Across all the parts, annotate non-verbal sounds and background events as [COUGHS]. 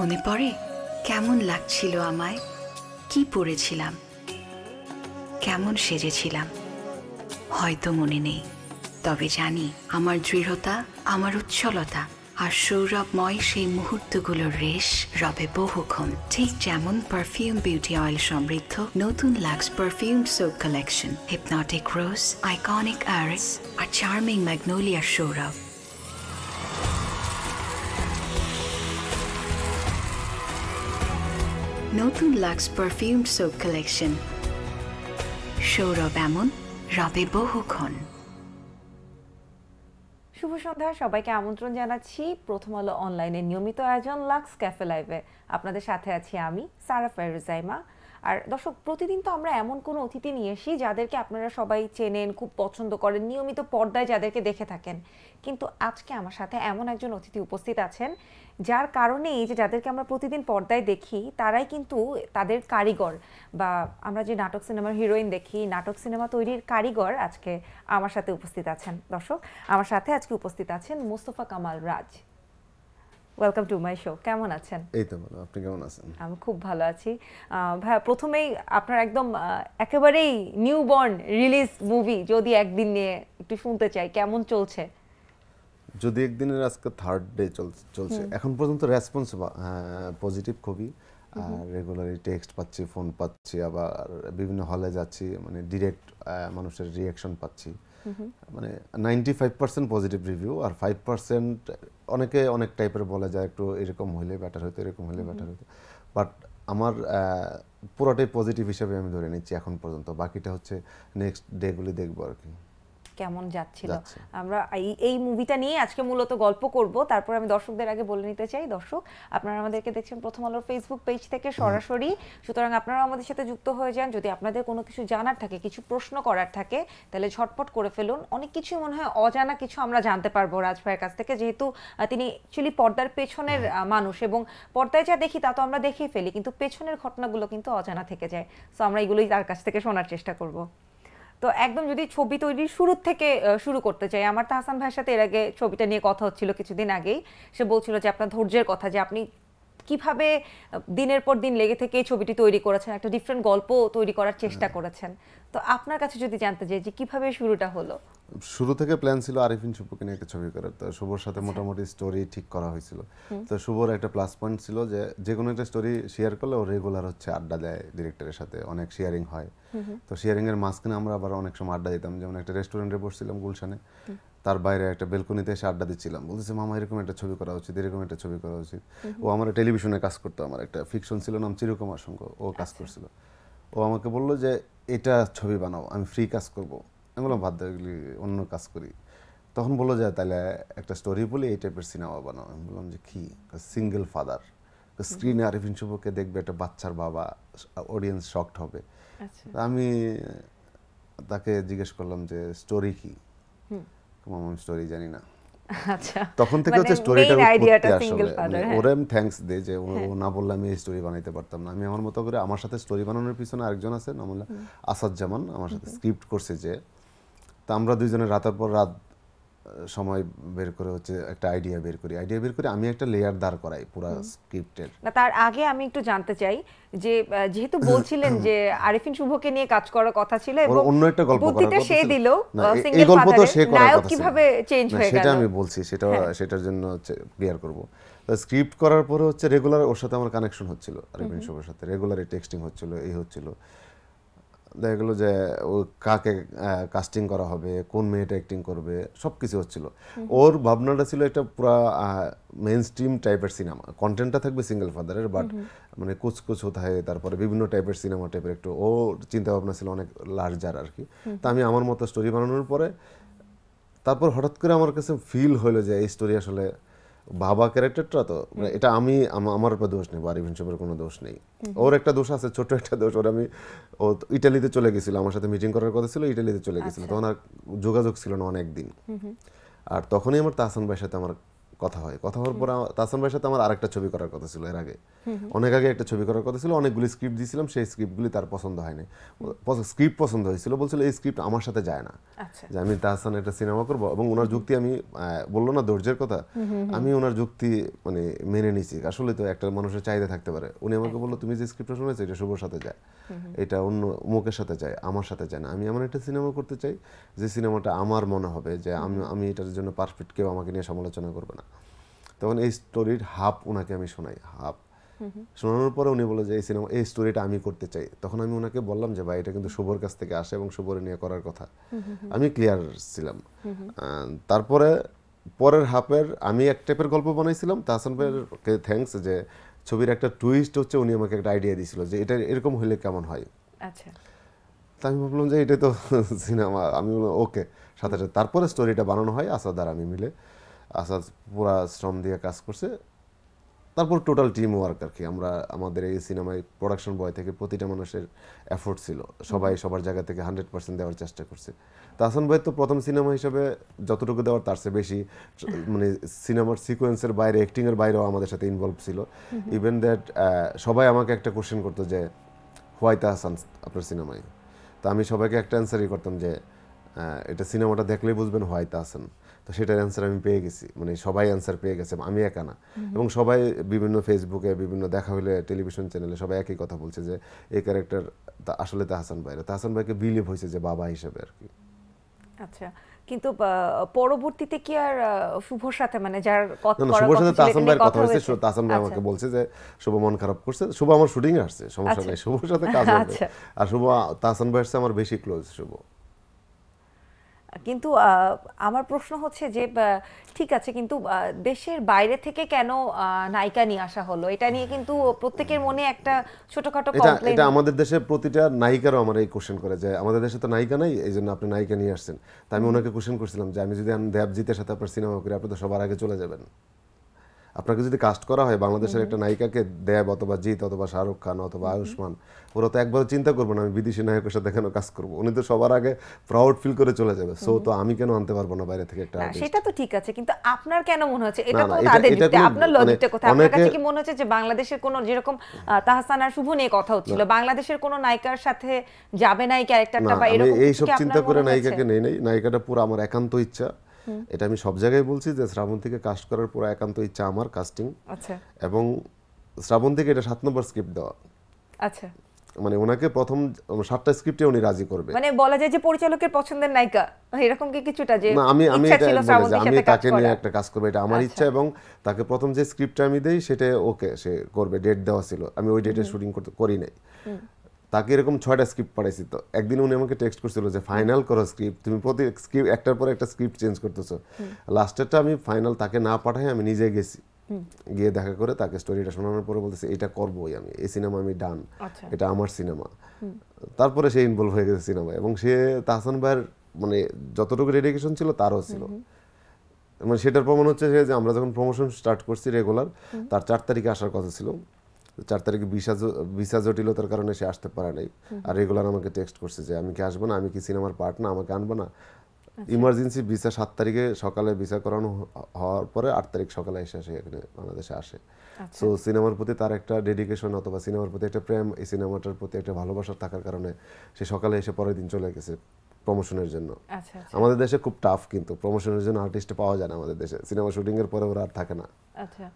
মনে পড়ে কেমন লাগছিল আমায় কি পড়েছিলাম কেমন সেজেছিলাম হয়তো মনে নেই তবে জানি আমার দৃঢ়তা আমার উচ্ছলতা আর সৌরভময় সেই মুহূর্তগুলোর রেশ রবে বহুক্ষণ ঠিক যেমন পারফিউম বিউটি অয়েল সমৃদ্ধ নতুন Lux perfume soap collection hypnotic rose iconic iris আর চার্মিং ম্যাগনোলিয়ার সৌরভ নতুন লাক্স পারফিউম সোপ কালেকশন সৌরভ এমন রবে বহুক্ষণ শুভ সন্ধ্যা সবাইকে আমন্ত্রণ জানাচ্ছি প্রথম আলো অনলাইনে নিয়মিত আয়োজন লাক্স ক্যাফে লাইভে আপনাদের সাথে আছি আমি সারা ফেরুজাইমা আর দর্শক প্রতিদিন তো আমরা এমন কোনো অতিথি নিয়ে আসি যাদেরকে আপনারা সবাই চেনেন খুব পছন্দ করেন নিয়মিত পর্দায় যাদেরকে দেখে থাকেন কিন্তু আজকে আমার সাথে এমন একজন অতিথি উপস্থিত আছেন যার কারণে এই যে যাদেরকে আমরা প্রতিদিন পর্দায় দেখি তারাই কিন্তু তাদের কারিগর বা আমরা যে নাটক সিনেমার হিরোইন দেখি নাটক সিনেমা তৈরির কারিগর আজকে আমার সাথে উপস্থিত আছেন দর্শক আমার সাথে আজকে উপস্থিত আছেন Mostafa Kamal Raj welcome to my show কেমন আছেন এই তো ভালো আপনি কেমন আছেন আমি খুব ভালো আছি ভাই প্রথমেই আপনার একদম একেবারেই নিউ বর্ন রিলিজ মুভি যদি একদিন নিয়ে একটু শুনতে চাই কেমন চলছে যদি একদিনের আজকে থার্ড ডে চলছে এখন পর্যন্ত রেসপন্স হ্যাঁ, পজিটিভ খুবই আর রেগুলারই টেক্সট পাচ্ছি ফোন পাচ্ছি আবার বিভিন্ন হলে যাচ্ছি মানে ডিরেক্ট মানুষের রিয়াকশন পাচ্ছি Mm-hmm. মানে ninety five percent positive review আর ফাইভ পার্সেন্ট অনেকে অনেক টাইপের বলা যায় একটু এরকম হইলে ব্যাটার হইতো এরকম হইলে ব্যাটার mm-hmm. হইতো বাট আমার পুরোটাই পজিটিভ হিসেবে আমি ধরে নিচ্ছি এখন পর্যন্ত বাকিটা হচ্ছে নেক্সট ডেগুলি দেখবো আর কি কেমন যাচ্ছিল আমরা এই মুভিটা নিয়ে আজকে মূলত গল্প করব তারপর আমি দর্শকদের আগে বলে নিতে চাই দর্শক আপনারা আমাদেরকে দেখছেন প্রথম আলোর ফেসবুক পেজ থেকে সরাসরি সুতরাং আপনারা আমাদের সাথে যুক্ত হয়ে যান যদি আপনাদের কোনো কিছু জানার থাকে কিছু প্রশ্ন করার থাকে তাহলে ঝটপট করে ফেলুন অনেক কিছু মনে হয় অজানা কিছু আমরা জানতে পারবো রাজ ভাইয়ের কাছ থেকে যেহেতু তিনি অ্যাকচুয়ালি পর্দার পেছনের মানুষ এবং পর্দায় যা দেখি তা তো আমরা দেখেই ফেলি কিন্তু পেছনের ঘটনাগুলো কিন্তু অজানা থেকে যায় সো আমরা এগুলোই তার কাছ থেকে শোনার চেষ্টা করবো তো একদম যদি ছবি তৈরির শুরু থেকে শুরু করতে চাই আমার তো হাসান ভাইয়ের সাথে এর আগে ছবিটা নিয়ে কথা হচ্ছিল কিছুদিন আগেই সে বলছিল যে আপনার ধৈর্যের কথা যে আপনি কিভাবে দিনের পর দিন লেগে থেকে এই ছবিটি তৈরি করেছেন একটা ডিফারেন্ট গল্প তৈরি করার চেষ্টা হ্যাঁ। করেছেন তো আপনার কাছে যদি জানতে চাই যে কিভাবে শুরুটা হলো শুরু থেকে প্ল্যান ছিল আরিফিন শুভকে নিয়ে একটা ছবি করার তো শুভর সাথে আচ্ছা। মোটামুটি স্টোরি ঠিক করা হয়েছিল তো শুভর একটা প্লাস পয়েন্ট ছিল যে যে কোনো একটা স্টোরি শেয়ার করলে ও রেগুলার হচ্ছে আড্ডা দেয় ডিরেক্টরের সাথে অনেক শেয়ারিং হয় তো শেয়ারিং এর মাঝখানে আমরা আবার অনেক সময় আড্ডা দিতাম যেমন একটা রেস্টুরেন্টে বসছিলাম গুলশানে তার বাইরে একটা বেলকনিতে এসে আড্ডা দিচ্ছিলাম বলতেছে মামা এরকম একটা ছবি করা উচিত এরকম একটা ছবি করা উচিত ও আমার টেলিভিশনে কাজ করতো আমার একটা ফিকশন ছিল নাম চিরকম আশঙ্ক ও কাজ আচ্ছা। করছিল ও আমাকে বলল যে এটা ছবি বানাও আমি ফ্রি কাজ করব আমি বললাম ভাদ্য অন্য কাজ করি তখন বললো যে তাহলে একটা স্টোরি বলি এই টাইপের সিনেমা বানাও আমি বললাম যে কী সিঙ্গেল ফাদার স্ক্রিনে আরিফিন শুভকে দেখবে একটা বাচ্চার বাবা অডিয়েন্স শকড হবে আচ্ছা। আমি তাকে জিজ্ঞেস করলাম যে স্টোরি কী মামন স্টোরি জানি না আচ্ছা তখন থেকে হচ্ছে স্টোরিটা আইডিয়াটা সিঙ্গেল ফাদার ওরে থ্যাঙ্কস দেই যে হ্যাঁ। ও না বললে আমি এই স্টোরি বানাইতে পারতাম না আমি আমার মতো করে আমার সাথে স্টোরি বানানোর পিছনে আরেকজন আছে নাম আসাদ জামান আমার সাথে স্ক্রিপ্ট করছে যে তা আমরা দুইজনে রাতের পর রাত সময় বের করে হচ্ছে একটা আইডিয়া বের করি আইডিয়া বের করে আমি একটা লেয়ার দাঁড় করাই পুরো স্ক্রিপ্টের না তার আগে আমি একটু জানতে চাই যে যেহেতু বলছিলেন যে আরিফিন শুভকে নিয়ে কাজ করার কথা ছিল এবং অন্য একটা গল্প করার কথা সে দিল এই গল্প তো সে করার কথা কিভাবে চেঞ্জ হয়ে গেল সেটা আমি বলছি সেটা হ্যাঁ। সেটার জন্য হচ্ছে ক্লিয়ার করব স্ক্রিপ্ট করার পরে হচ্ছে রেগুলার ওর সাথে আমার কানেকশন হচ্ছিল আরিফিন শুভর সাথে রেগুলার টেক্সটিং হচ্ছিল এই হচ্ছিল দেখা গেলো যে ও কাকে কাস্টিং করা হবে কোন মেয়েটা অ্যাক্টিং করবে সব কিছু হচ্ছিলো ওর ভাবনাটা ছিল একটা পুরা মেন স্ট্রিম টাইপের সিনেমা কন্টেন্টটা থাকবে সিঙ্গেল ফাদারের বাট মানে কুচ কুচ হতে তারপরে বিভিন্ন টাইপের সিনেমা টাইপের একটু ও চিন্তা ভাবনা ছিল অনেক লার্জার আর কি তা আমি আমার মতো স্টোরি বানানোর পরে তারপর হঠাৎ করে আমার কাছে ফিল হলো যে এই স্টোরি আসলে বাবা ক্যারেক্টারটা তো মানে এটা আমি আমার উপর দোষ নেই বাড়ি আরিফিন কোনো দোষ নেই ওর একটা দোষ আছে ছোট একটা দোষ ওর আমি ও ইটালিতে চলে গেছিল আমার সাথে মিটিং করার কথা ছিল ইটালিতে চলে গেছিল আচ্ছা। তখন আর যোগাযোগ ছিল না অনেক দিন আর তখনই আমার তাহসান ভাইয়ের সাথে আমার কথা হয় কথা হওয়ার পর তাসান ভাইয়ের সাথে আমার আরেকটা ছবি করার কথা ছিল এর আগে অনেক আগে একটা ছবি করার কথা ছিল অনেকগুলি স্ক্রিপ্ট দিয়েছিলাম সেই স্ক্রিপ্টগুলি তার পছন্দ হয়নি স্ক্রিপ্ট পছন্দ হয়েছিল বলছিল এই স্ক্রিপ্ট আমার সাথে যায় না আচ্ছা। যে আমি তাহসান একটা সিনেমা করব এবং ওনার যুক্তি আমি বললো না ধৈর্যের কথা আমি ওনার যুক্তি মানে মেনে নিয়েছি আসলে তো একটা মানুষের চাহিদা থাকতে পারে উনি আমাকে বললো তুমি যে স্ক্রিপ্টটা শুনেছো এটা শুভর সাথে যায় এটা অন্য মুখের সাথে যায় আমার সাথে যায় না আমি এমন একটা সিনেমা করতে চাই যে সিনেমাটা আমার মনে হবে যে আমি আমি এটার জন্য পারফেক্ট কেউ আমাকে নিয়ে সমালোচনা করবে না তখন এই স্টোরির হাফ ওনাকে আমি শোনাই হাফ শোনানোর পরে উনি বলে যে এই সিনেমা এই স্টোরিটা আমি করতে চাই তখন আমি ওনাকে বললাম যে ভাই এটা কিন্তু শুভর কাছ থেকে আসে এবং শুভরে নিয়ে করার কথা আমি ক্লিয়ার ছিলাম তারপরে পরের হাফের আমি এক টাইপের গল্প বানাইছিলাম তাহসান ভাইয়েরকে থ্যাংকস যে ছবির একটা টুইস্ট হচ্ছে উনি আমাকে একটা আইডিয়া দিয়েছিল যে এটা এরকম হইলে কেমন হয় আচ্ছা তা আমি ভাবলাম যে এটা তো সিনেমা আমি বললাম ওকে সাথে সাথে তারপরে স্টোরিটা বানানো হয় আসাদার আমি মিলে আসাদ পুরা শ্রম দিয়ে কাজ করছে তারপর টোটাল টিম ওয়ার্ক আর কি আমরা আমাদের এই সিনেমায় প্রোডাকশন বয় থেকে প্রতিটা মানুষের এফোর্ট ছিল সবাই সবার জায়গা থেকে হান্ড্রেড পার্সেন্ট দেওয়ার চেষ্টা করছে তো আসান ভাই তো প্রথম সিনেমা হিসেবে যতটুকু দেওয়ার তার চেয়ে বেশি মানে সিনেমার সিকোয়েন্সের বাইরে অ্যাক্টিংয়ের বাইরেও আমাদের সাথে ইনভলভ ছিল ইভেন দ্যাট সবাই আমাকে একটা কোশ্চেন করতো যে হোয়াই তা হাসান আপনার সিনেমায় তা আমি সবাইকে একটা অ্যান্সারই করতাম যে এটা সিনেমাটা দেখলেই বুঝবেন হোয়াই তা হাসান তো সেটার অ্যান্সার আমি পেয়ে গেছি মানে সবাই অ্যান্সার পেয়ে গেছে আমি একা না এবং সবাই বিভিন্ন ফেসবুকে বিভিন্ন দেখা হলে টেলিভিশন চ্যানেলে সবাই একই কথা বলছে যে এই ক্যারেক্টার আসলে তাহসান ভাইরা তাহসান ভাইকে বিলিভ হয়েছে যে বাবা হিসেবে আর কি আচ্ছা কিন্তু পরবর্তীতে কি আর শুভর সাথে মানে যার কথা শুভর সাথে তাসান ভাইয়ের কথা হয়েছে তাসান ভাই আমাকে আচ্ছা। বলছে যে শুভ মন খারাপ করছে শুভ আমার শুটিং আসছে সমস্যা আচ্ছা। নেই শুভর সাথে কাজ হবে আচ্ছা। আর শুভ তাসান ভাইয়ের সাথে আমার বেশি ক্লোজ শুভ কিন্তু আমার প্রশ্ন হচ্ছে যে ঠিক আছে কিন্তু দেশের বাইরে থেকে কেন নায়িকা নিয়ে আসা হলো এটা নিয়ে কিন্তু প্রত্যেকের মনে একটা ছোটখাটো এটা আমাদের দেশের প্রতিটা নায়িকারও আমার এই কোশ্চেন করে যে আমাদের দেশে তো নায়িকা নাই এই জন্য আপনি নায়িকা নিয়ে আসছেন তাই আমি ওনাকে কোশ্চেন করছিলাম যে আমি যদি দেবজিতের সাথে আপনার সিনেমা করি আপনি তো সবার আগে চলে যাবেন আপনাকে যদি কাস্ট করা হয় বাংলাদেশের একটা নায়িকাকে দেব অথবা জিত অথবা শাহরুখ খান অথবা আয়ুষ্মান ওরা তো একবার চিন্তা করবো না আমি বিদেশি নায়কের সাথে কেন কাজ করব উনি তো সবার আগে প্রাউড ফিল করে চলে যাবে সো তো আমি কেন আনতে পারবো না বাইরে থেকে একটা সেটা তো ঠিক আছে কিন্তু আপনার কেন মনে হচ্ছে এটা তো তাদের দিকটা আপনার লজিকটা মানে কোথায় আপনার কাছে কি মনে হচ্ছে যে বাংলাদেশের কোন যেরকম তাহসান আর শুভ নিয়ে কথা হচ্ছিল বাংলাদেশের কোন নায়িকার সাথে যাবে না এই ক্যারেক্টারটা বা এরকম এই সব চিন্তা করে নায়িকাকে নেই নাই নায়িকাটা পুরো আমার একান্ত ইচ্ছা এটা আমি সব জায়গায় বলছি যে শ্রাবণ থেকে কাস্ট করার পর একান্ত ইচ্ছা আমার কাস্টিং আচ্ছা। এবং শ্রাবণ থেকে এটা সাত নম্বর স্ক্রিপ্ট দেওয়া আচ্ছা মানে ওনাকে প্রথম সাতটা স্ক্রিপ্টে উনি রাজি করবে মানে বলা যায় যে পরিচালকের পছন্দের নায়িকা এরকম কি কিছুটা যে আমি আমি এটা আমি তাকে নিয়ে একটা কাজ করব এটা আমার আচ্ছা। ইচ্ছা এবং তাকে প্রথম যে স্ক্রিপ্টটা আমি দেই সেটা ওকে সে করবে ডেট দেওয়া ছিল আমি ওই ডেটে শুটিং করতে করি নাই তাকে এরকম ছয়টা স্ক্রিপ্ট পাঠাইছি তো একদিন উনি আমাকে টেক্সট করছিল যে ফাইনাল করো স্ক্রিপ্ট তুমি প্রতি স্ক্রিপ্ট একটার পর একটা স্ক্রিপ্ট চেঞ্জ করতেছো লাস্টেরটা আমি ফাইনাল তাকে না পাঠাই আমি নিজে গেছি গিয়ে দেখা করে তাকে স্টোরিটা শোনানোর পরে বলতেছে এটা করবোই আমি এই সিনেমা আমি ডান আচ্ছা। এটা আমার সিনেমা তারপরে সে ইনভলভ হয়ে গেছে সিনেমায় এবং সে তাহসান ভাইয়ের মানে যতটুকু ডেডিকেশন ছিল তারও ছিল মানে সেটার প্রমাণ হচ্ছে যে আমরা যখন প্রমোশন স্টার্ট করছি রেগুলার তার চার তারিখে আসার কথা ছিল চার তারিখে ভিসা ভিসা জটিলতার কারণে সে আসতে পারে নাই আর রেগুলার আমাকে টেক্সট করছে যে আমি কি আসবো না আমি কি সিনেমার পার্ট না আমাকে আনবো না ইমার্জেন্সি ভিসা সাত তারিখে সকালে ভিসা করানো হওয়ার পরে আট তারিখ সকালে এসে আসে এখানে বাংলাদেশে আসে সো আচ্ছা। সিনেমার প্রতি তার একটা ডেডিকেশন অথবা সিনেমার প্রতি একটা প্রেম এই সিনেমাটার প্রতি একটা ভালোবাসা থাকার কারণে সে সকালে এসে পরের দিন চলে গেছে প্রমোশনের জন্য আচ্ছা, আচ্ছা। আমাদের দেশে খুব টাফ কিন্তু প্রমোশনের জন্য আর্টিস্ট পাওয়া যায় না আমাদের দেশে সিনেমা শুটিং এর পরে ওরা আর থাকে না আচ্ছা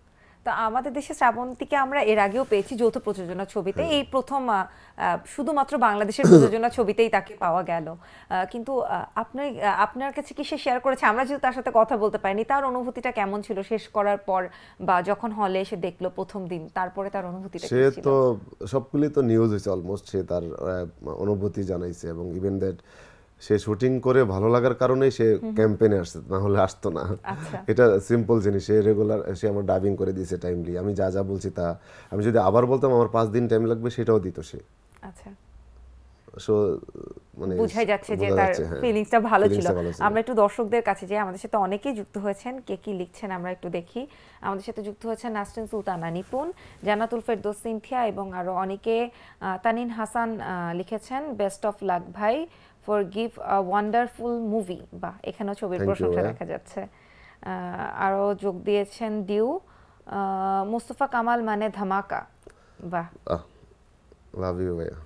তা আমাদের দেশে শ্রাবন্তীকে আমরা এর আগেও পেয়েছি যৌথ প্রযোজনা ছবিতে এই প্রথম শুধুমাত্র বাংলাদেশের প্রযোজনা ছবিতেই তাকে পাওয়া গেল কিন্তু আপনার আপনার কাছে কি সে শেয়ার করেছে আমরা যেহেতু তার সাথে কথা বলতে পারিনি তার অনুভূতিটা কেমন ছিল শেষ করার পর বা যখন হলে এসে দেখলো প্রথম দিন তারপরে তার অনুভূতি সে তো সবগুলি তো নিউজ হয়েছে অলমোস্ট সে তার অনুভূতি জানাইছে এবং ইভেন দ্যাট সে শুটিং করে ভালো লাগার কারণে সে ক্যাম্পেনে আসছে না হলে আসতো না আচ্ছা। এটা সিম্পল জিনিস সে রেগুলার সে আমার ডাবিং করে দিয়েছে টাইমলি আমি যা যা বলছি তা আমি যদি আবার বলতাম আমার পাঁচ দিন টাইম লাগবে সেটাও দিত সে আচ্ছা। মানে যাচ্ছে যে তার ফিলিংসটা হ্যাঁ। ভালো ছিল আমরা একটু দর্শকদের কাছে যে আমাদের সাথে অনেকেই যুক্ত হয়েছেন কে কি লিখছেন আমরা একটু দেখি আমাদের সাথে যুক্ত হয়েছেন নাসরিন সুলতানা নিপুন জান্নাতুল ফেরদৌস সিনথিয়া এবং আরো অনেকে তানিন হাসান লিখেছেন বেস্ট অফ লাক ভাই for give a wonderful movie বা এখানেও ছবির প্রশংসা দেখা যাচ্ছে আরও যোগ দিয়েছেন ডিউ মুস্তফা কামাল মানে ধামাকা বাহ লাভ ইউ ভাইয়া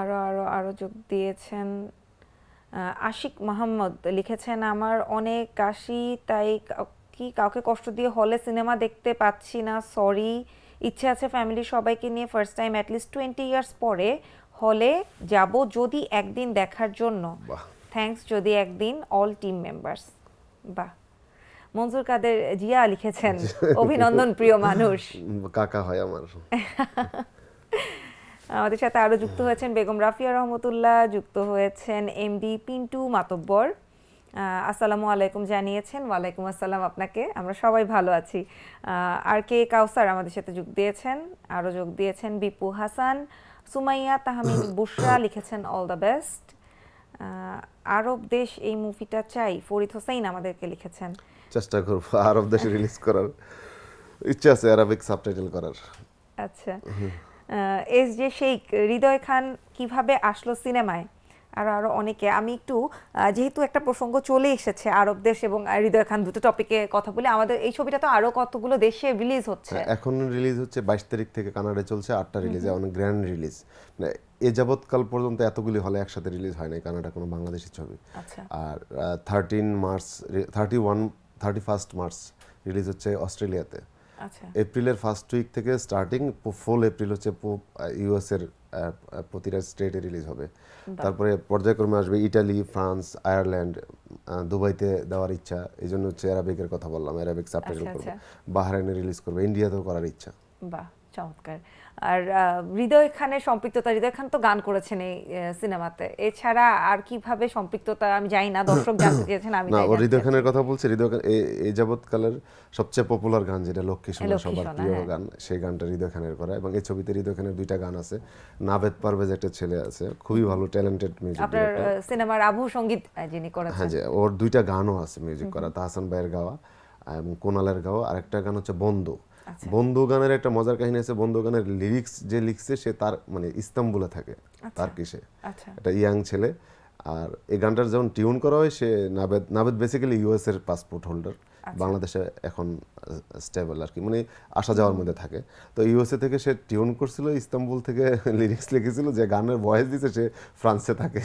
আরও আরও আরও যোগ দিয়েছেন আশিক মাহমুদ লিখেছেন আমার অনেক কাশি তাই কি কাউকে কষ্ট দিয়ে হলে সিনেমা দেখতে পাচ্ছি না সরি ইচ্ছে আছে ফ্যামিলি সবাইকে নিয়ে first time at least twenty years পরে হলে যাব যদি একদিন দেখার জন্য থ্যাংকস যদি একদিন অল টিম মেম্বার্স বা মনজুর কাদের জিয়া লিখেছেন [LAUGHS] অভিনন্দন প্রিয় মানুষ কাকা হয় আমার [LAUGHS] আমাদের সাথে আরো যুক্ত হয়েছেন বেগম রাফিয়া রহমতুল্লাহ যুক্ত হয়েছেন এমডি পিন্টু মাতব্বর আসসালামু আলাইকুম জানিয়েছেন ওয়ালাইকুম আসসালাম আপনাকে আমরা সবাই ভালো আছি আর কে কাউসার আমাদের সাথে যোগ দিয়েছেন আরও যোগ দিয়েছেন বিপু হাসান সুমাইয়া তাহমিন [COUGHS] বুশরা লিখেছেন অল দ্য বেস্ট আরব দেশ এই মুভিটা চাই ফরিদ হোসেন আমাদেরকে লিখেছেন চেষ্টা করব আরব দেশে রিলিজ করার ইচ্ছা আছে আরবিক সাবটাইটেল করার আচ্ছা এস জে শেখ হৃদয় খান কিভাবে আসলো সিনেমায় আর আরো অনেকে আমি একটু যেহেতু একটা প্রসঙ্গ চলে এসেছে আরব দেশ এবং হৃদয় খান দুটো টপিকে কথা বলে আমাদের এই ছবিটা তো আরো কতগুলো দেশে রিলিজ হচ্ছে হ্যাঁ, এখন রিলিজ হচ্ছে বাইশ তারিখ থেকে কানাডায় চলছে আটটা রিলিজ অনেক গ্র্যান্ড রিলিজ এ যাবৎকাল পর্যন্ত এতগুলি হলে একসাথে রিলিজ হয় নাই কানাডা কোনো বাংলাদেশি ছবি আচ্ছা। আর thirteen March thirty one thirty first March release হচ্ছে অস্ট্রেলিয়াতে এপ্রিলের ফার্স্ট উইক থেকে স্টার্টিং ফুল এপ্রিল হচ্ছে ইউএসের প্রতিটা স্টেটে রিলিজ হবে তারপরে পর্যায়ক্রমে আসবে ইটালি ফ্রান্স আয়ারল্যান্ড দুবাইতে দেওয়ার ইচ্ছা এই জন্য হচ্ছে অ্যারাবিকের কথা বললাম অ্যারাবিক সাবটাইটেল করবে বাহারাইনে রিলিজ করবে ইন্ডিয়াতেও করার ইচ্ছা বাহ চমৎকার আর হৃদয় খানের সম্পৃক্ততা হৃদয় খান তো গান করেছেন এই সিনেমাতে এছাড়া আর কিভাবে সম্পৃক্ততা আমি জানি না দর্শক [COUGHS] জানতে চেয়েছেন আমি না হৃদয় খানের কথা বলছি হৃদয় খান এই যাবৎকালের সবচেয়ে পপুলার গান যেটা লক্ষ্মী সোনা সবার প্রিয় হ্যাঁ। গান সেই গানটা হৃদয় খানের করা এবং এই ছবিতে হৃদয় খানের দুইটা গান আছে নাভেদ পারভেজ একটা ছেলে আছে খুবই ভালো ট্যালেন্টেড মিউজিক আপনার সিনেমার আবহ সঙ্গীত যিনি করেছেন হ্যাঁ যে ওর দুইটা গানও আছে মিউজিক করা তাহসান ভাইয়ের গাওয়া এবং কোনালের গাওয়া আরেকটা গান হচ্ছে বন্ধু আচ্ছা। বন্ধু গানের একটা মজার কাহিনী আছে বন্ধু গানের লিরিক্স যে লিখছে সে তার মানে ইস্তাম্বুলে থাকে আচ্ছা, তার কিসে আচ্ছা। একটা ইয়াং ছেলে আর এই গানটার যেমন টিউন করা হয় সে নাবেদ নাবেদ বেসিক্যালি ইউএস এর পাসপোর্ট হোল্ডার বাংলাদেশে এখন স্টেবল আর কি মানে আসা যাওয়ার মধ্যে থাকে তো ইউএসএ থেকে সে টিউন করছিল ইস্তাম্বুল থেকে লিরিক্স [LAUGHS] লিখেছিল যে গানের ভয়েস দিতে সে ফ্রান্সে থাকে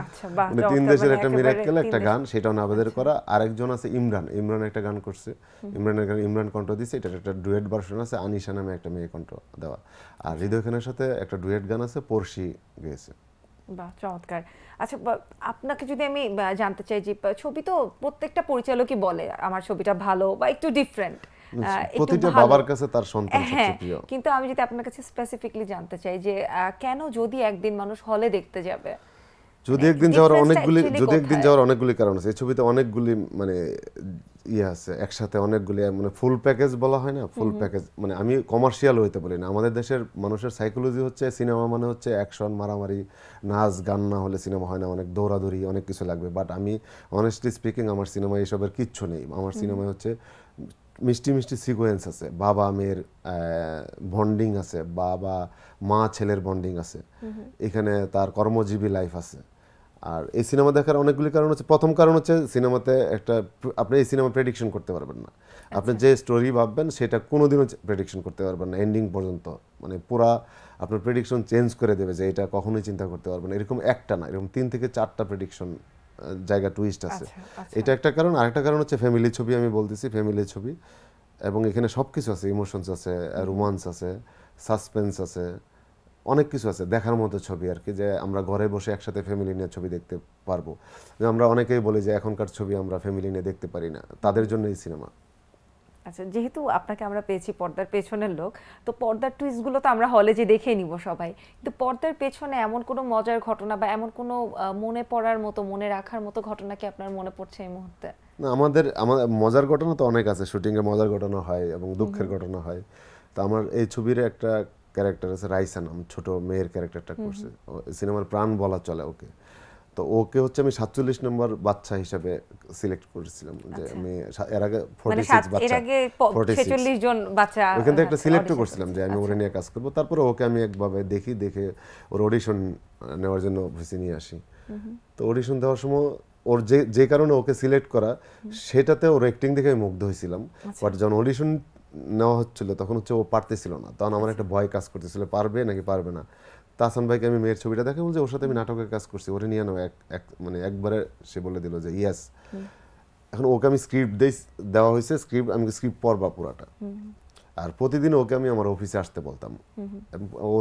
আচ্ছা, মানে তিন দেশের মানে একটা একটা গান আচ্ছা। করা আরেকজন আছে ইমরান ইমরান একটা গান করছে ইমরানের গান ইমরান কণ্ঠ একটা ডুয়েট ভার্সন আছে আনিশা নামে একটা মেয়ে কণ্ঠ দেওয়া আর হৃদয় খানের সাথে একটা ডুয়েট গান আছে পড়শি গেয়েছে বাহ চমৎকার আচ্ছা আপনাকে যদি আমি জানতে চাই যে ছবি তো প্রত্যেকটা পরিচালকই বলে আমার ছবিটা ভালো বা একটু ডিফারেন্ট প্রতিটা বাবার কাছে তার সন্তান হ্যাঁ, সবচেয়ে প্রিয় কিন্তু আমি যদি আপনার কাছে স্পেসিফিকলি জানতে চাই যে কেন যদি একদিন মানুষ হলে দেখতে যাবে যদি একদিন যাওয়ার অনেকগুলি যদি একদিন যাওয়ার অনেকগুলি কারণ আছে এই ছবিতে অনেকগুলি মানে ইয়ে আছে একসাথে অনেকগুলি মানে ফুল প্যাকেজ বলা হয় না ফুল প্যাকেজ মানে আমি কমার্শিয়াল হইতে পারি না আমাদের দেশের মানুষের সাইকোলজি হচ্ছে সিনেমা মানে হচ্ছে অ্যাকশন মারামারি নাচ গান না হলে সিনেমা হয় না অনেক দৌড়াদৌড়ি অনেক কিছু লাগবে বাট আমি অনেস্টলি স্পিকিং আমার সিনেমায় এসবের কিচ্ছু নেই আমার সিনেমায় হচ্ছে মিষ্টি মিষ্টি সিকোয়েন্স আছে বাবা মেয়ের বন্ডিং আছে বাবা মা ছেলের বন্ডিং আছে এখানে তার কর্মজীবী লাইফ আছে আর এই সিনেমা দেখার অনেকগুলি কারণ হচ্ছে প্রথম কারণ হচ্ছে সিনেমাতে একটা আপনি এই সিনেমা প্রেডিকশন করতে পারবেন না আচ্ছা। আপনি যে স্টোরি ভাববেন সেটা কোনোদিনও প্রেডিকশন করতে পারবেন না এন্ডিং পর্যন্ত মানে পুরা আপনার প্রেডিকশন চেঞ্জ করে দেবে যে এটা কখনোই চিন্তা করতে পারবেন এরকম একটা না এরকম তিন থেকে চারটা প্রেডিকশন জায়গা টুইস্ট আছে আচ্ছা, আচ্ছা। এটা একটা কারণ আরেকটা কারণ হচ্ছে ফ্যামিলি ছবি আমি বলতেছি ফ্যামিলি ছবি এবং এখানে সব কিছু আছে ইমোশনস আছে রোমান্স আছে সাসপেন্স আছে অনেক কিছু আছে দেখার মতো ছবি আর কি যে আমরা ঘরে বসে একসাথে ফ্যামিলি নিয়ে ছবি দেখতে পারবো আমরা অনেকেই বলি যে এখনকার ছবি আমরা ফ্যামিলি নিয়ে দেখতে পারি না তাদের জন্য এই সিনেমা আচ্ছা যেহেতু আপনাকে আমরা পেয়েছি পর্দার পেছনের লোক তো পর্দার টুইস্টগুলো তো আমরা হলে যে দেখে নিব সবাই কিন্তু পর্দার পেছনে এমন কোনো মজার ঘটনা বা এমন কোনো মনে পড়ার মতো মনে রাখার মতো ঘটনা কি আপনার মনে পড়ছে এই মুহূর্তে না আমাদের আমাদের মজার ঘটনা তো অনেক আছে শুটিংয়ে মজার ঘটনা হয় এবং দুঃখের ঘটনা হয় তো আমার এই ছবির একটা ক্যারেক্টার আছে রাইসা নাম ছোট মেয়ের ক্যারেক্টারটা করছে সিনেমার প্রাণ বলা চলে ওকে তো ওকে হচ্ছে আমি সাতচল্লিশ নম্বর বাচ্চা হিসাবে সিলেক্ট করেছিলাম যে আচ্ছা। আমি এর আগে ফোর্টি মানে সিক্স বাচ্চা ফোর্টি জন বাচ্চা ওখান থেকে একটা সিলেক্টও করছিলাম যে আমি ওরে আচ্ছা। নিয়ে কাজ করবো তারপরে ওকে আমি একভাবে দেখি দেখে ওর অডিশন নেওয়ার জন্য অফিসে নিয়ে আসি তো অডিশন দেওয়ার সময় ওর যে যে কারণে ওকে সিলেক্ট করা সেটাতে ওর অ্যাক্টিং দেখে আমি মুগ্ধ হয়েছিলাম বাট আচ্ছা। যখন অডিশন নেওয়া হচ্ছিল তখন হচ্ছে ও পারতেছিল না তখন আমার একটা ভয় কাজ করতেছিল পারবে নাকি পারবে না তাহসান ভাইকে আমি মেয়ের ছবিটা দেখে বলছি ওর সাথে আমি নাটকের কাজ করছি ওরে নিয়ে এক এক মানে একবারে সে বলে দিল যে ইয়াস এখন ওকে আমি স্ক্রিপ্ট দেওয়া হয়েছে স্ক্রিপ্ট আমি স্ক্রিপ্ট পড়বা পুরাটা আর প্রতিদিন ওকে আমি আমার অফিসে আসতে বলতাম ও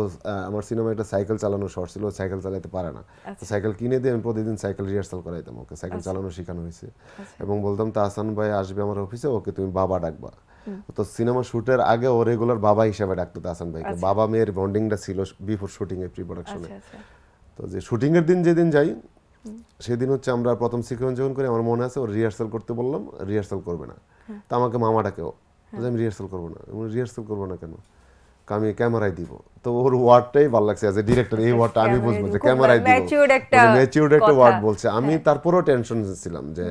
আমার সিনেমা একটা সাইকেল চালানো শর্ট ছিল সাইকেল চালাতে পারে না আচ্ছা। তো সাইকেল কিনে দিয়ে আমি প্রতিদিন সাইকেল রিহার্সাল করাইতাম ওকে সাইকেল আচ্ছা। চালানো শেখানো হয়েছে আচ্ছা। এবং বলতাম তাহসান ভাই আসবে আমার অফিসে ওকে তুমি বাবা ডাকবা তো সিনেমা শুটের আগে ও রেগুলার বাবা হিসাবে ডাকতো তাহসান ভাইকে বাবা মেয়ের বন্ডিংটা ছিল বিফোর শুটিং এ প্রি প্রোডাকশনে তো যে শুটিং এর দিন যেদিন যাই সেদিন হচ্ছে আমরা প্রথম সিকোয়েন্স যখন করি আমার মনে আছে ও রিহার্সাল করতে বললাম রিহার্সাল করবে না হ্যাঁ। তো আমাকে মামা ডাকেও হ্যাঁ। আচ্ছা, আমি রিহার্সাল করবো না রিহার্সাল করবো না কেন আমি ক্যামেরায় দিব তো ওর ওয়ার্ডটাই ভালো লাগছে অ্যাজ এ ডিরেক্টর এই ওয়ার্ডটা আমি বুঝবো যে ক্যামেরায় দিব ম্যাচিউর্ড একটা ওয়ার্ড বলছে আমি হ্যাঁ। তারপরও টেনশন ছিলাম যে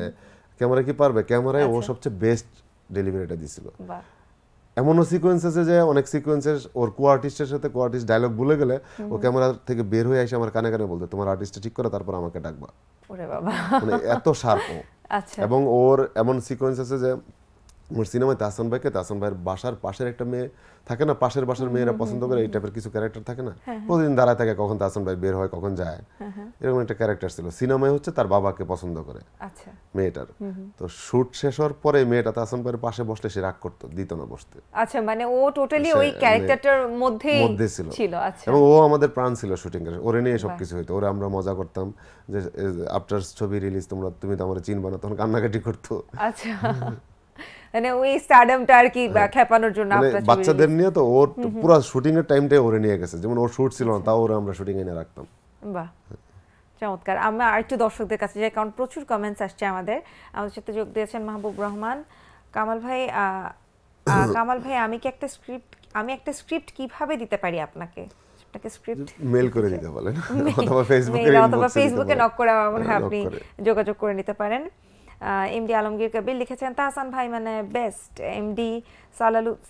ক্যামেরা কি পারবে ক্যামেরায় ও আচ্ছা। সবচেয়ে বেস্ট ডেলিভারিটা দিছিল এমনও সিকোয়েন্স আছে যে অনেক সিকোয়েন্সের ওর কো আর্টিস্টের সাথে কো আর্টিস্ট ডায়লগ ভুলে গেলে ও ক্যামেরা থেকে বের হয়ে এসে আমার কানে কানে বলতে তোমার আর্টিস্টটা ঠিক করে তারপর আমাকে ডাকবা ওরে বাবা মানে এত শার্প ও আচ্ছা এবং ওর এমন সিকোয়েন্স আছে যে সিনেমায় তাহসান ভাইকে তাহসান ভাইয়ের বাসার পাশের একটা মেয়ে থাকে না পাশের বাসার মেয়েরা পছন্দ করে এই টাইপের কিছু ক্যারেক্টার থাকে না হ্যাঁ, হ্যাঁ। প্রতিদিন দাঁড়ায় থাকে কখন তাহসান ভাই বের হয় কখন যায় হ্যাঁ, এরকম একটা ক্যারেক্টার ছিল সিনেমায় হচ্ছে তার বাবাকে পছন্দ করে আচ্ছা। মেয়েটার তো শুট শেষ হওয়ার পরে মেয়েটা তাহসান ভাইয়ের পাশে বসলে সে রাগ করতো দিত না বসতে আচ্ছা মানে ও টোটালি ওই ক্যারেক্টারটার মধ্যে মধ্যে ছিল আচ্ছা। এবং ও আমাদের প্রাণ ছিল শুটিং এর ওরে নিয়ে সব কিছু হইতো ওরে আমরা মজা করতাম যে আফটার ছবি রিলিজ তোমরা তুমি তো আমরা চিনবা না তখন কান্নাকাটি করতো আচ্ছা [LAUGHS] মানে ওই স্টারডমটা আর কি খেপানোর জন্য মানে আপনারা বাচ্চাদের নিয়ে তো ওর পুরো শুটিং এর টাইমটাই ওরে নিয়ে গেছে যেমন ওর শুট ছিল না তাও ওরে আমরা শুটিং এ নিয়ে রাখতাম বাহ চমৎকার আমরা আর একটু দর্শকদের কাছে যাই কারণ প্রচুর কমেন্টস আসছে আমাদের আমাদের সাথে যোগ দিয়েছেন মাহবুব রহমান কামাল ভাই [COUGHS] কামাল ভাই আমি কি একটা স্ক্রিপ্ট আমি একটা স্ক্রিপ্ট কিভাবে দিতে পারি আপনাকে আপনাকে স্ক্রিপ্ট মেল করে দিতে বলেন [LAUGHS] অথবা ফেসবুকে অথবা ফেসবুকে নক করে আপনি যোগাযোগ করে নিতে পারেন এমডি আলমগীর কবির লিখেছেন তাহসান ভাই মানে বেস্ট এমডি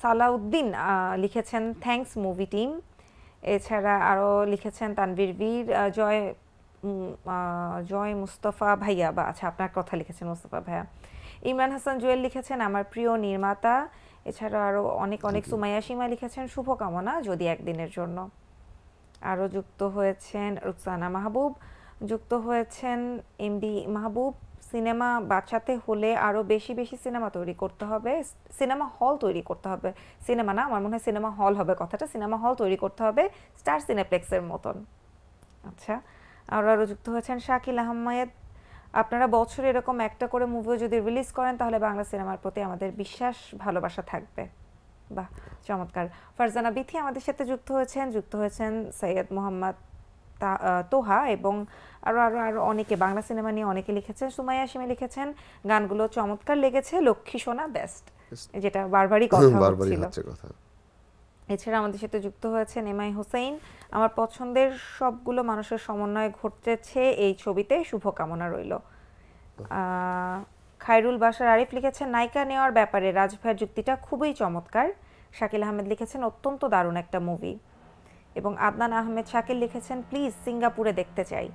সালাউদ্দিন লিখেছেন থ্যাংকস মুভি টিম এছাড়া আরও লিখেছেন তানবীর বীর জয় জয় মুস্তফা ভাইয়া বা আচ্ছা আপনার কথা লিখেছেন মুস্তফা ভাইয়া ইমরান হাসান জুয়েল লিখেছেন আমার প্রিয় নির্মাতা এছাড়া আরও অনেক অনেক সুমাইয়া সীমা লিখেছেন শুভকামনা যদি একদিনের জন্য আরও যুক্ত হয়েছেন রুকসানা মাহবুব যুক্ত হয়েছেন এমডি মাহবুব সিনেমা বাঁচাতে হলে আরও বেশি বেশি সিনেমা তৈরি করতে হবে সিনেমা হল তৈরি করতে হবে সিনেমা না আমার মনে হয় সিনেমা হল হবে কথাটা সিনেমা হল তৈরি করতে হবে স্টার সিনেপ্লেক্সের মতন আচ্ছা আর আরও যুক্ত হয়েছেন শাকিল আহমেদ আপনারা বছরে এরকম একটা করে মুভিও যদি রিলিজ করেন তাহলে বাংলা সিনেমার প্রতি আমাদের বিশ্বাস ভালোবাসা থাকবে বাহ চমৎকার ফারজানা বিথি আমাদের সাথে যুক্ত হয়েছেন যুক্ত হয়েছেন সৈয়দ মোহাম্মদ তোহা এবং আরও আরও আরও অনেকে বাংলা সিনেমা নিয়ে অনেকে লিখেছেন সুমাইয়া সিমে লিখেছেন গানগুলো চমৎকার লেগেছে লক্ষ্মী সোনা বেস্ট যেটা বারবারই কথা হচ্ছে কথা এছাড়া আমাদের সাথে যুক্ত হয়েছেন নেমাই হোসেন আমার পছন্দের সবগুলো মানুষের সমন্বয় ঘটেছে এই ছবিতে শুভকামনা রইল খায়রুল বাসার আরিফ লিখেছেন নায়িকা নেওয়ার ব্যাপারে রাজভাইয়ের যুক্তিটা খুবই চমৎকার শাকিল আহমেদ লিখেছেন অত্যন্ত দারুণ একটা মুভি এবং আদনান আহমেদ শাকিল লিখেছেন প্লিজ সিঙ্গাপুরে দেখতে চাই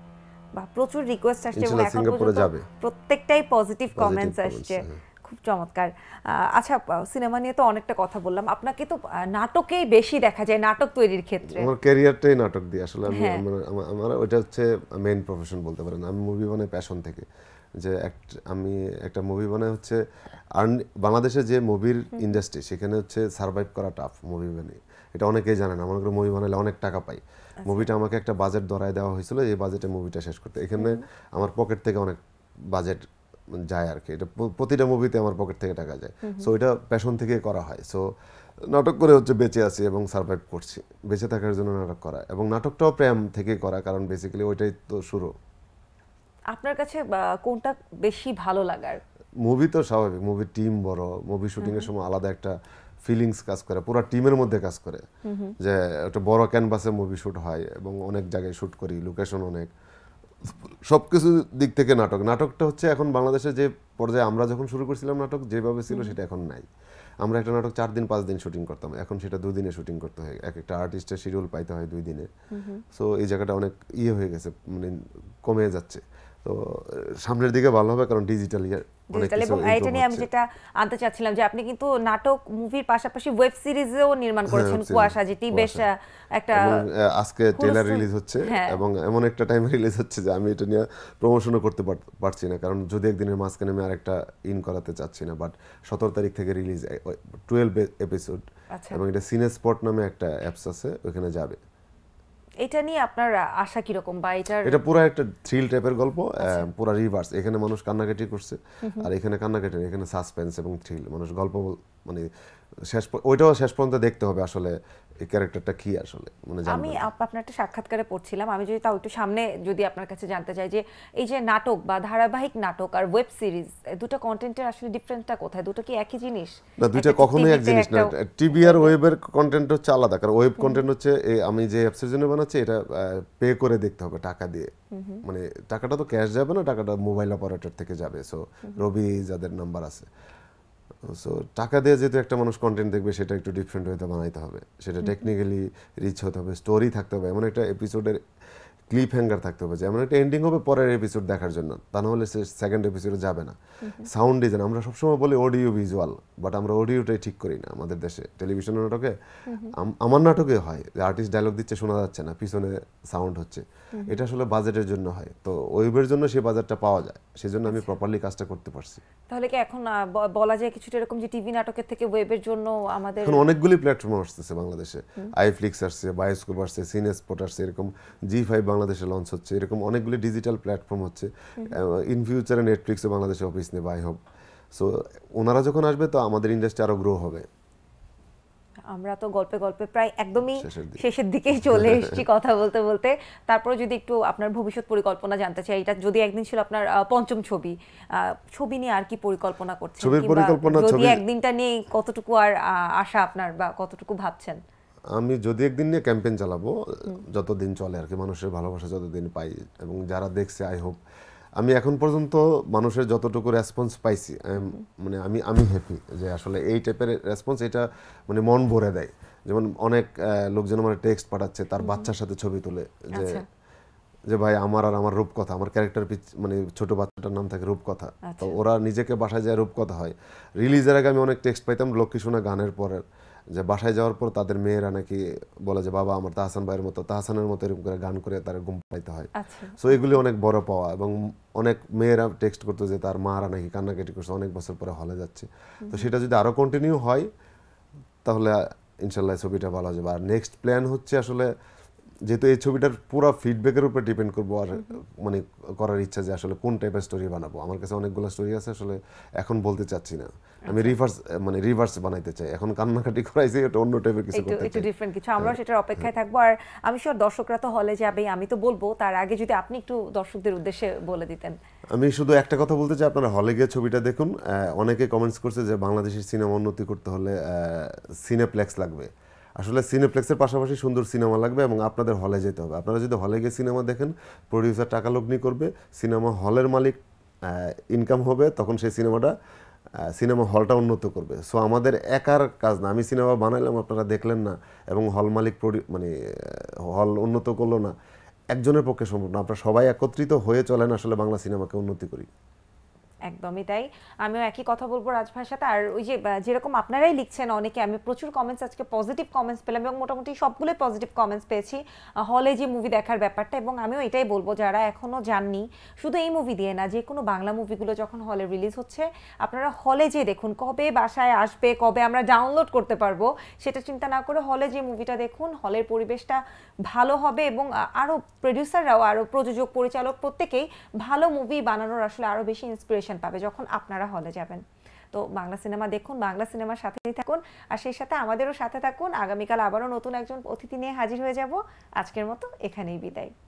বা প্রচুর রিকোয়েস্ট আসছে এবং এখন যাবে প্রত্যেকটাই পজিটিভ কমেন্টস আসছে হ্যাঁ। খুব চমৎকার আচ্ছা সিনেমা নিয়ে তো অনেকটা কথা বললাম আপনাকে তো নাটকেই বেশি দেখা যায় নাটক তৈরির ক্ষেত্রে আমার ক্যারিয়ারটাই নাটক দিয়ে আসলে আমি হ্যাঁ। আমার ওইটা হচ্ছে মেইন প্রফেশন বলতে পারেন আমি মুভি বানাই প্যাশন থেকে যে আমি একটা মুভি বানাই হচ্ছে আর বাংলাদেশে যে মুভির ইন্ডাস্ট্রি সেখানে হচ্ছে সারভাইভ করা টাফ মুভি বানিয়ে এটা অনেকেই জানে না মনে করে মুভি বানালে অনেক টাকা পাই মুভিটা আচ্ছা। আমাকে একটা বাজেট ধরায় দেওয়া হয়েছিল এই বাজেটে মুভিটা শেষ করতে এখানে আমার পকেট থেকে অনেক বাজেট যায় আর কি এটা প্রতিটা মুভিতে আমার পকেট থেকে টাকা যায় সো এটা প্যাশন থেকে করা হয় সো নাটক করে হচ্ছে বেঁচে আছি এবং সার্ভাইভ করছি বেঁচে থাকার জন্য নাটক করা এবং নাটকটাও প্রেম থেকে করা কারণ বেসিক্যালি ওইটাই তো শুরু আপনার কাছে কোনটা বেশি ভালো লাগার মুভি তো স্বাভাবিক মুভি টিম বড় মুভি শুটিং এর সময় আলাদা একটা ফিলিংস কাজ করে পুরো টিমের মধ্যে কাজ করে যে একটা বড় ক্যানভাসে মুভি শ্যুট হয় এবং অনেক জায়গায় শুট করি লোকেশন অনেক সব কিছু দিক থেকে নাটক নাটকটা হচ্ছে এখন বাংলাদেশে যে পর্যায়ে আমরা যখন শুরু করছিলাম নাটক যেভাবে ছিল সেটা এখন নাই আমরা একটা নাটক চার দিন পাঁচ দিন শুটিং করতাম এখন সেটা দুদিনে শুটিং করতে হয় এক একটা আর্টিস্টের শিডিউল পাইতে হয় দুই দিনে সো এই জায়গাটা অনেক ইয়ে হয়ে গেছে মানে কমে যাচ্ছে তো সামনের দিকে ভালো হবে কারণ ডিজিটাল ডিজিটাল এবং এটা নিয়ে আমি যেটা আনতে চাচ্ছিলাম যে আপনি কিন্তু নাটক মুভির পাশাপাশি ওয়েব সিরিজেও নির্মাণ হ্যাঁ, করেছেন কুয়াশা যেটি বেশ একটা আজকে ট্রেলার রিলিজ হচ্ছে হ্যাঁ। এবং এমন একটা টাইম রিলিজ হচ্ছে যে আমি এটা নিয়ে প্রমোশনও করতে পারছি না কারণ যদি একদিনের মাঝখানে আমি আরেকটা ইন করাতে চাচ্ছি না বাট সতেরো তারিখ থেকে রিলিজ টুয়েলভ এপিসোড এবং এটা সিনে স্পট নামে একটা অ্যাপস আছে ওখানে যাবে এটা নিয়ে আপনার আশা কিরকম বা এটা এটা পুরো একটা থ্রিল টাইপের গল্প পুরো রিভার্স এখানে মানুষ কান্নাকাটি করছে আর এখানে কান্নাকাটি এখানে সাসপেন্স এবং থ্রিল মানুষ গল্প মানে শেষ ওইটাও শেষ পর্যন্ত দেখতে হবে আসলে এই ক্যারেক্টারটা কি আসলে মানে আমি আপনার একটা সাক্ষাৎকারে পড়ছিলাম আমি যদি তাও একটু সামনে যদি আপনার কাছে জানতে চাই যে এই যে নাটক বা ধারাবাহিক নাটক আর ওয়েব সিরিজ দুটো কন্টেন্টের আসলে ডিফারেন্সটা কোথায় দুটো কি একই জিনিস না দুটো কখনোই এক জিনিস না টিভি আর ওয়েবের কন্টেন্ট হচ্ছে আলাদা কারণ ওয়েব কন্টেন্ট হচ্ছে আমি যে অ্যাপসের জন্য বানাচ্ছি এটা পে করে দেখতে হবে টাকা দিয়ে মানে টাকাটা তো ক্যাশ যাবে না টাকাটা মোবাইল অপারেটর থেকে যাবে সো রবি যাদের নাম্বার আছে সো টাকা দিয়ে যেহেতু একটা মানুষ কন্টেন্ট দেখবে সেটা একটু ডিফারেন্ট ওয়েতে বানাইতে হবে সেটা টেকনিক্যালি রিচ হতে হবে স্টোরি থাকতে হবে এমন একটা এপিসোডের ক্লিপ হ্যাঙ্গার থাকতে হবে যেমন একটা এন্ডিং হবে পরের এপিসোড দেখার জন্য তা না হলে সে সেকেন্ড এপিসোডে যাবে না সাউন্ড ডিজাইন আমরা সবসময় বলি অডিও ভিজুয়াল বাট আমরা অডিওটাই ঠিক করি না আমাদের দেশে টেলিভিশনের নাটকে আমার নাটকে হয় যে আর্টিস্ট ডায়লগ দিচ্ছে শোনা যাচ্ছে না পিছনে সাউন্ড হচ্ছে এটা আসলে বাজেটের জন্য হয় তো ওয়েবের জন্য সেই বাজারটা পাওয়া যায় সেই জন্য আমি প্রপারলি আচ্ছা। কাজটা করতে পারছি তাহলে কি এখন বলা যায় কিছুটা এরকম যে টিভি নাটকের থেকে ওয়েবের জন্য আমাদের এখন অনেকগুলি প্ল্যাটফর্ম আসতেছে বাংলাদেশে আইফ্লিক্স আসছে বায়োস্কোপ আসছে সিনেস্পট আসছে এরকম জি ফাইভ বাংলাদেশে লঞ্চ হচ্ছে এরকম অনেকগুলি ডিজিটাল প্ল্যাটফর্ম হচ্ছে ইন ফিউচারে নেটফ্লিক্সে বাংলাদেশে অফিস নেবে আই হোপ সো ওনারা যখন আসবে তো আমাদের ইন্ডাস্ট্রি আরও গ্রো হবে আমরা তো গল্পে গল্পে প্রায় একদমই শেষের দিকে চলে এসেছি [LAUGHS] কথা বলতে বলতে তারপর যদি একটু আপনার ভবিষ্যৎ পরিকল্পনা জানতে চাই এটা যদি একদিন ছিল আপনার পঞ্চম ছবি ছবি নিয়ে আর কি পরিকল্পনা করছেন ছবির পরিকল্পনা যদি একদিনটা নিয়ে কতটুকু আর আশা আপনার বা কতটুকু ভাবছেন আমি যদি একদিন নিয়ে ক্যাম্পেইন চালাবো যতদিন চলে আর কি মানুষের ভালোবাসা যতদিন পাই এবং যারা দেখছে আই হোপ আমি এখন পর্যন্ত মানুষের যতটুকু রেসপন্স পাইছি মানে আমি আমি হ্যাপি যে আসলে এই টাইপের রেসপন্স এটা মানে মন ভরে দেয় যেমন অনেক লোকজন আমার টেক্সট পাঠাচ্ছে তার বাচ্চার সাথে ছবি তুলে যে আচ্ছা। যে ভাই আমার আর আমার রূপকথা আমার ক্যারেক্টার মানে ছোট বাচ্চাটার নাম থাকে রূপকথা তো আচ্ছা। ওরা নিজেকে বাসায় যায় রূপকথা হয় রিলিজের আগে আমি অনেক টেক্সট পাইতাম লক্ষ্মী শোনা গানের পরের যে বাসায় যাওয়ার পর তাদের মেয়েরা নাকি বলে যে বাবা আমার তাহসান ভাইয়ের মতো তাহসানের মতো এরকম করে গান করে তারা ঘুম পাইতে হয় সো আচ্ছা। এগুলি অনেক বড় পাওয়া এবং অনেক মেয়েরা টেক্সট করতো যে তার মারা নাকি কান্নাকাটি করছে অনেক বছর পরে হলে যাচ্ছে তো সেটা যদি আরও কন্টিনিউ হয় তাহলে ইনশাল্লাহ ছবিটা ভালো যাবে আর নেক্সট প্ল্যান হচ্ছে আসলে যেহেতু এই ছবিটার পুরো ফিডব্যাকের উপর ডিপেন্ড করবো আর মানে করার ইচ্ছা যে আসলে কোন টাইপের স্টোরি বানাবো আমার কাছে অনেকগুলো স্টোরি আছে আসলে এখন বলতে চাচ্ছি না আচ্ছা। আমি রিভার্স মানে রিভার্স বানাইতে চাই এখন কান্নাকাটি করাইছি এটা অন্য টাইপের কিছু করতে একটু ডিফারেন্ট কিছু আমরা হ্যাঁ। সেটার অপেক্ষায় থাকবো আর আমি সব দর্শকরা তো হলে যাবে আমি তো বলবো তার আগে যদি আপনি একটু দর্শকদের উদ্দেশ্যে বলে দিতেন আমি শুধু একটা কথা বলতে চাই আপনারা হলে গিয়ে ছবিটা দেখুন অনেকে কমেন্টস করছে যে বাংলাদেশের সিনেমা উন্নতি করতে হলে সিনেপ্লেক্স লাগবে আসলে সিনেপ্লেক্সের পাশাপাশি সুন্দর সিনেমা লাগবে এবং আপনাদের হলে যেতে হবে আপনারা যদি হলে গিয়ে সিনেমা দেখেন প্রডিউসার টাকা লগ্নি করবে সিনেমা হলের মালিক ইনকাম হবে তখন সেই সিনেমাটা সিনেমা হলটা উন্নত করবে সো আমাদের একার কাজ না আমি সিনেমা বানাইলাম আপনারা দেখলেন না এবং হল মালিক মানে হল উন্নত করলো না একজনের পক্ষে সম্ভব না আপনারা সবাই একত্রিত হয়ে চলেন আসলে বাংলা সিনেমাকে উন্নতি করি একদমই তাই আমিও একই কথা বলবো রাজভাইয়ের সাথে আর ওই যে যেরকম আপনারাই লিখছেন অনেকে আমি প্রচুর কমেন্টস আজকে পজিটিভ কমেন্টস পেলাম এবং মোটামুটি সবগুলোই পজিটিভ কমেন্টস পেয়েছি হলে যে মুভি দেখার ব্যাপারটা এবং আমিও এটাই বলবো যারা এখনও জাননি শুধু এই মুভি দিয়ে না যে কোনো বাংলা মুভিগুলো যখন হলে রিলিজ হচ্ছে আপনারা হলে যে দেখুন কবে বাসায় আসবে কবে আমরা ডাউনলোড করতে পারবো সেটা চিন্তা না করে হলে যে মুভিটা দেখুন হলের পরিবেশটা ভালো হবে এবং আরও প্রডিউসাররাও আরও প্রযোজক পরিচালক প্রত্যেকেই ভালো মুভি বানানোর আসলে আরও বেশি ইন্সপিরেশন নোটিফিকেশান পাবে যখন আপনারা হলে যাবেন তো বাংলা সিনেমা দেখুন বাংলা সিনেমার সাথেই থাকুন আর সেই সাথে আমাদেরও সাথে থাকুন আগামীকাল আবারও নতুন একজন অতিথি নিয়ে হাজির হয়ে যাব আজকের মতো এখানেই বিদায়